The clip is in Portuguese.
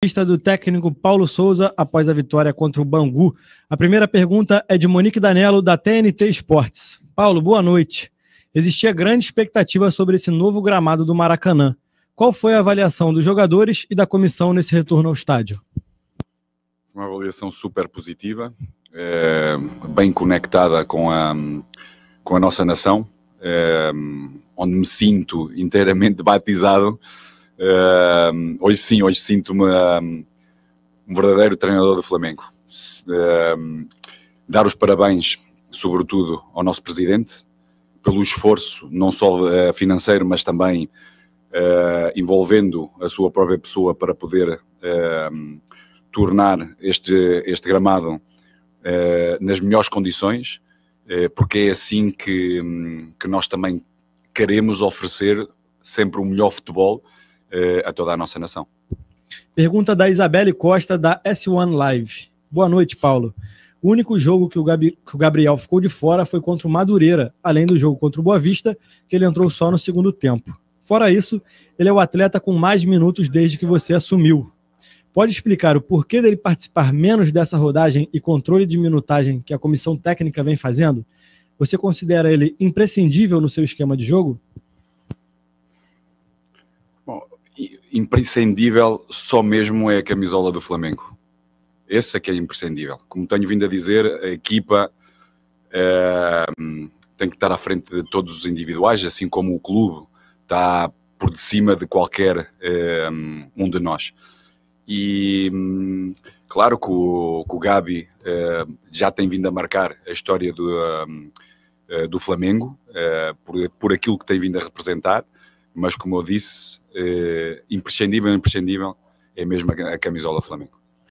Vista do técnico Paulo Souza após a vitória contra o Bangu. A primeira pergunta é de Monique Danello, da TNT Esportes. Paulo, boa noite. Existia grande expectativa sobre esse novo gramado do Maracanã. Qual foi a avaliação dos jogadores e da comissão nesse retorno ao estádio? Uma avaliação super positiva, é, bem conectada com a, com a nossa nação, é, onde me sinto inteiramente batizado. Uh, hoje sim, hoje sinto-me um, verdadeiro treinador do Flamengo. Uh, dar os parabéns, sobretudo, ao nosso presidente, pelo esforço, não só eh, financeiro, mas também uh, envolvendo a sua própria pessoa para poder tornar este, este gramado eh, nas melhores condições, porque é assim que, que nós também queremos oferecer sempre o melhor futebol eh, a toda a nossa nação. Pergunta da Isabelle Costa, da S1 Live. Boa noite, Paulo. O único jogo que o, Gabi, que o, Gabriel ficou de fora foi contra o Madureira, além do jogo contra o Boa Vista, que ele entrou só no segundo tempo. Fora isso, ele é o atleta com mais minutos desde que você assumiu. Pode explicar o porquê dele participar menos dessa rodagem e controle de minutagem que a comissão técnica vem fazendo? Você considera ele imprescindível no seu esquema de jogo? imprescindível só mesmo é a camisola do Flamengo. Essa é que é imprescindível. Como tenho vindo a dizer, a equipa ehm, tem que estar à frente de todos os individuais, assim como o clube está por cima de qualquer ehm, um de nós. E hum, claro que o, que o Gabi ehm, já tem vindo a marcar a história do, hum, eh, do Flamengo eh, por, por aquilo que tem vindo a representar mas como eu disse, eh, imprescindível, imprescindível, é mesmo a camisola Flamengo.